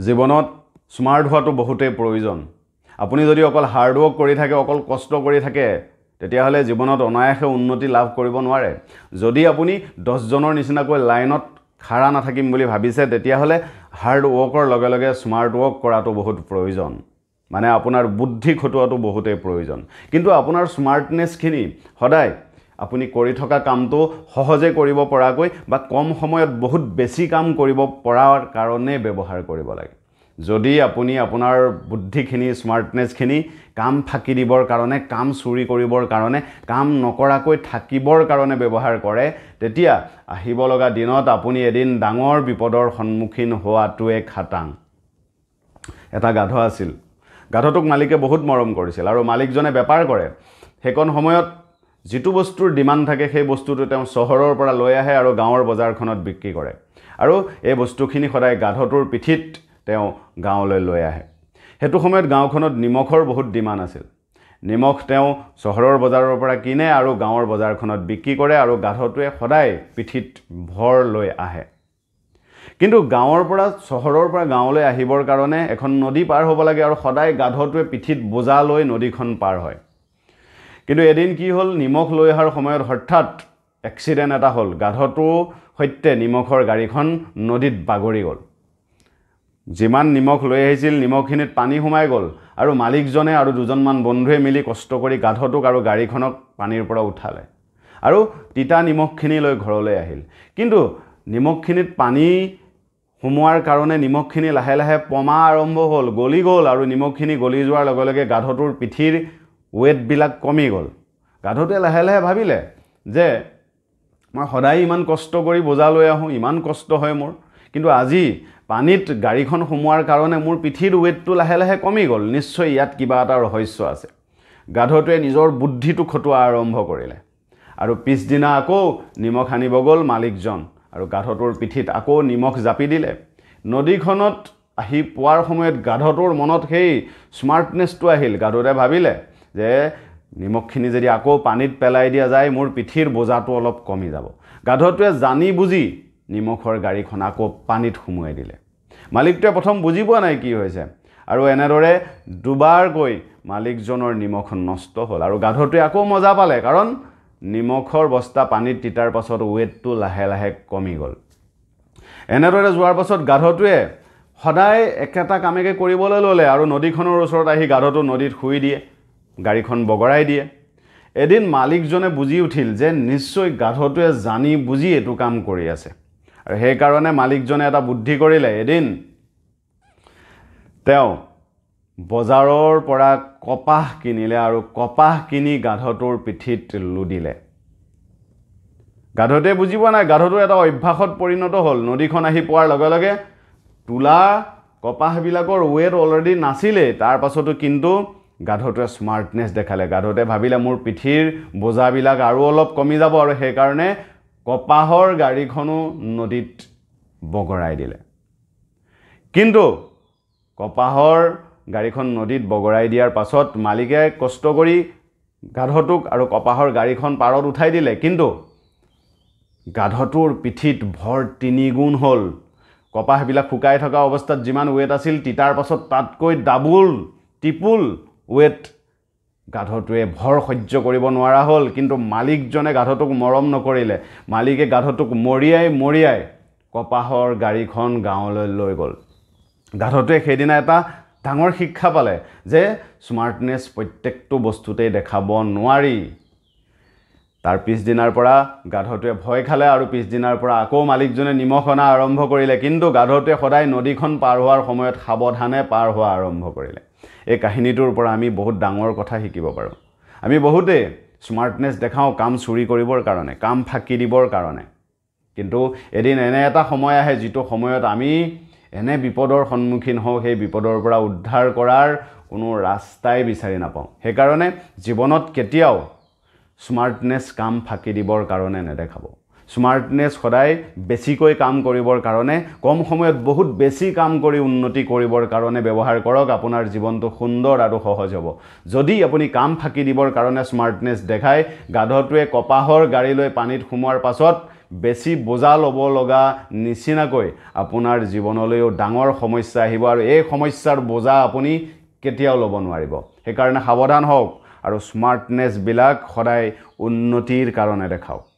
জীৱনত স্মাৰ্ট হোৱাটো বহুতেই প্ৰয়োজন আপুনি যদি অকল হাৰ্ডৱৰ্ক কৰি থাকে অকল কষ্ট কৰি থাকে তেতিয়াহ'লে জীৱনত অনায়াসে উন্নতি লাভ কৰিব নোৱাৰে যদি আপুনি দহজনৰ নিচিনাকৈ লাইনত খাৰা নাথাকিম বুলি ভাবিছে তেতিয়াহ'লে হাৰ্ডৱৰ্কৰ লগে লগে স্মাৰ্ট ৱৰ্ক কৰাটো বহুত প্ৰয়োজন মানে আপোনাৰ বুদ্ধি খটোৱাটো বহুতেই প্ৰয়োজন কিন্তু আপোনাৰ স্মাৰ্টনেছখিনি সদায় আপুনি কৰি থকা কামটো সহজে কৰিব পৰাকৈ বা কম সময়ত বহুত বেছি কাম কৰিব পৰাৰ কাৰণে ব্যৱহাৰ কৰিব লাগে যদি আপুনি আপোনাৰ বুদ্ধিখিনি স্মাৰ্টনেছখিনি কাম ফাঁকি দিবৰ কাৰণে কাম চুৰি কৰিবৰ কাৰণে কাম নকৰাকৈ থাকিবৰ কাৰণে ব্যৱহাৰ কৰে তেতিয়া আহিব লগা দিনত আপুনি এদিন ডাঙৰ বিপদৰ সন্মুখীন হোৱাটোৱে খাটাং এটা গাধ আছিল গাধটোক মালিকে বহুত মৰম কৰিছিল আৰু মালিকজনে বেপাৰ কৰে সেইকণ সময়ত যিটো বস্তুৰ ডিমাণ্ড থাকে সেই বস্তুটো তেওঁ চহৰৰ পৰা লৈ আহে আৰু গাঁৱৰ বজাৰখনত বিক্ৰী কৰে আৰু এই বস্তুখিনি সদায় গাধটোৰ পিঠিত তেওঁ গাঁৱলৈ লৈ আহে সেইটো সময়ত গাঁওখনত নিমখৰ বহুত ডিমাণ্ড আছিল নিমখ তেওঁ চহৰৰ বজাৰৰ পৰা কিনে আৰু গাঁৱৰ বজাৰখনত বিক্ৰী কৰে আৰু গাধটোৱে সদায় পিঠিত ভৰ লৈ আহে কিন্তু গাঁৱৰ পৰা চহৰৰ পৰা গাঁৱলৈ আহিবৰ কাৰণে এখন নদী পাৰ হ'ব লাগে আৰু সদায় গাধটোৱে পিঠিত বোজা লৈ নদীখন পাৰ হয় কিন্তু এদিন কি হ'ল নিমখ লৈ অহাৰ সময়ত হঠাৎ এক্সিডেণ্ট এটা হ'ল গাধটোৰ সৈতে নিমখৰ গাড়ীখন নদীত বাগৰি গ'ল যিমান নিমখ লৈ আহিছিল নিমখখিনিত পানী সোমাই গ'ল আৰু মালিকজনে আৰু দুজনমান বন্ধুৱে মিলি কষ্ট কৰি গাধটোক আৰু গাড়ীখনক পানীৰ পৰা উঠালে আৰু তিতা নিমখখিনি লৈ ঘৰলৈ আহিল কিন্তু নিমখখিনিত পানী সোমোৱাৰ কাৰণে নিমখখিনি লাহে লাহে পমা আৰম্ভ হ'ল গলি গ'ল আৰু নিমখখিনি গলি যোৱাৰ লগে লগে গাধটোৰ পিঠিৰ ৱেটবিলাক কমি গ'ল গাধটোৱে লাহে লাহে ভাবিলে যে মই সদায় ইমান কষ্ট কৰি বজালৈ আহোঁ ইমান কষ্ট হয় মোৰ কিন্তু আজি পানীত গাড়ীখন সোমোৱাৰ কাৰণে মোৰ পিঠিৰ ৱেটটো লাহে লাহে কমি গ'ল নিশ্চয় ইয়াত কিবা এটা ৰহস্য আছে গাধটোৱে নিজৰ বুদ্ধিটো খটোৱা আৰম্ভ কৰিলে আৰু পিছদিনা আকৌ নিমখ আনিব গ'ল মালিকজন আৰু গাধটোৰ পিঠিত আকৌ নিমখ জাপি দিলে নদীখনত আহি পোৱাৰ সময়ত গাধটোৰ মনত সেই স্মাৰ্টনেছটো আহিল গাধটোৱে ভাবিলে যে নিমখখিনি যদি আকৌ পানীত পেলাই দিয়া যায় মোৰ পিঠিৰ বোজাটো অলপ কমি যাব গাধটোৱে জানি বুজি নিমখৰ গাড়ীখন আকৌ পানীত সুমুৱাই দিলে মালিকটোৱে প্ৰথম বুজি পোৱা নাই কি হৈছে আৰু এনেদৰে দুবাৰকৈ মালিকজনৰ নিমখখন নষ্ট হ'ল আৰু গাধটোৱে আকৌ মজা পালে কাৰণ নিমখৰ বস্তা পানীত তিতাৰ পাছত ৱেটটো লাহে লাহে কমি গ'ল এনেদৰে যোৱাৰ পাছত গাধটোৱে সদায় একেটা কামেকে কৰিবলৈ ল'লে আৰু নদীখনৰ ওচৰত আহি গাধটো নদীত শুই দিয়ে গাড়ীখন বগৰাই দিয়ে এদিন মালিকজনে বুজি উঠিল যে নিশ্চয় গাধটোৱে জানি বুজি এইটো কাম কৰি আছে আৰু সেইকাৰণে মালিকজনে এটা বুদ্ধি কৰিলে এদিন তেওঁ বজাৰৰ পৰা কপাহ কিনিলে আৰু কপাহ কিনি গাধটোৰ পিঠিত লুদিলে গাধটোৱে বুজি পোৱা নাই গাধটো এটা অভ্যাসত পৰিণত হ'ল নদীখন আহি পোৱাৰ লগে লগে তোলা কপাহবিলাকৰ ৱেট অলৰেডি নাছিলেই তাৰ পাছতো কিন্তু গাধটোৱে স্মাৰ্টনেছ দেখালে গাধটোৱে ভাবিলে মোৰ পিঠিৰ বোজাবিলাক আৰু অলপ কমি যাব আৰু সেইকাৰণে কপাহৰ গাড়ীখনো নদীত বগৰাই দিলে কিন্তু কপাহৰ গাড়ীখন নদীত বগৰাই দিয়াৰ পাছত মালিকে কষ্ট কৰি গাধটোক আৰু কপাহৰ গাড়ীখন পাৰত উঠাই দিলে কিন্তু গাধটোৰ পিঠিত ভৰ তিনিগুণ হ'ল কপাহবিলাক শুকাই থকা অৱস্থাত যিমান ৱেট আছিল তিতাৰ পাছত তাতকৈ ডাবুল টিপুল ৱেট গাধটোৱে ভৰ সহ্য কৰিব নোৱাৰা হ'ল কিন্তু মালিকজনে গাধটোক মৰম নকৰিলে মালিকে গাধটোক মৰিয়াই মৰিয়াই কপাহৰ গাড়ীখন গাঁৱলৈ লৈ গ'ল গাধটোৱে সেইদিনা এটা ডাঙৰ শিক্ষা পালে যে স্মাৰ্টনেছ প্ৰত্যেকটো বস্তুতেই দেখাব নোৱাৰি তাৰ পিছদিনাৰ পৰা গাধটোৱে ভয় খালে আৰু পিছদিনাৰ পৰা আকৌ মালিকজনে নিমখ অনা আৰম্ভ কৰিলে কিন্তু গাধটোৱে সদায় নদীখন পাৰ হোৱাৰ সময়ত সাৱধানে পাৰ হোৱা আৰম্ভ কৰিলে এই কাহিনীটোৰ পৰা আমি বহুত ডাঙৰ কথা শিকিব পাৰোঁ আমি বহুতে স্মাৰ্টনেছ দেখাওঁ কাম চুৰি কৰিবৰ কাৰণে কাম ফাঁকি দিবৰ কাৰণে কিন্তু এদিন এনে এটা সময় আহে যিটো সময়ত আমি এনে বিপদৰ সন্মুখীন হওঁ সেই বিপদৰ পৰা উদ্ধাৰ কৰাৰ কোনো ৰাস্তাই বিচাৰি নাপাওঁ সেইকাৰণে জীৱনত কেতিয়াও স্মাৰ্টনেছ কাম ফাঁকি দিবৰ কাৰণে নেদেখাব স্মাৰ্টনেছ সদায় বেছিকৈ কাম কৰিবৰ কাৰণে কম সময়ত বহুত বেছি কাম কৰি উন্নতি কৰিবৰ কাৰণে ব্যৱহাৰ কৰক আপোনাৰ জীৱনটো সুন্দৰ আৰু সহজ হ'ব যদি আপুনি কাম ফাঁকি দিবৰ কাৰণে স্মাৰ্টনেছ দেখায় গাধটোৱে কপাহৰ গাড়ী লৈ পানীত সোমোৱাৰ পাছত বেছি বোজা ল'ব লগা নিচিনাকৈ আপোনাৰ জীৱনলৈও ডাঙৰ সমস্যা আহিব আৰু এই সমস্যাৰ বোজা আপুনি কেতিয়াও ল'ব নোৱাৰিব সেইকাৰণে সাৱধান হওক আৰু স্মাৰ্টনেছবিলাক সদায় উন্নতিৰ কাৰণে দেখাওক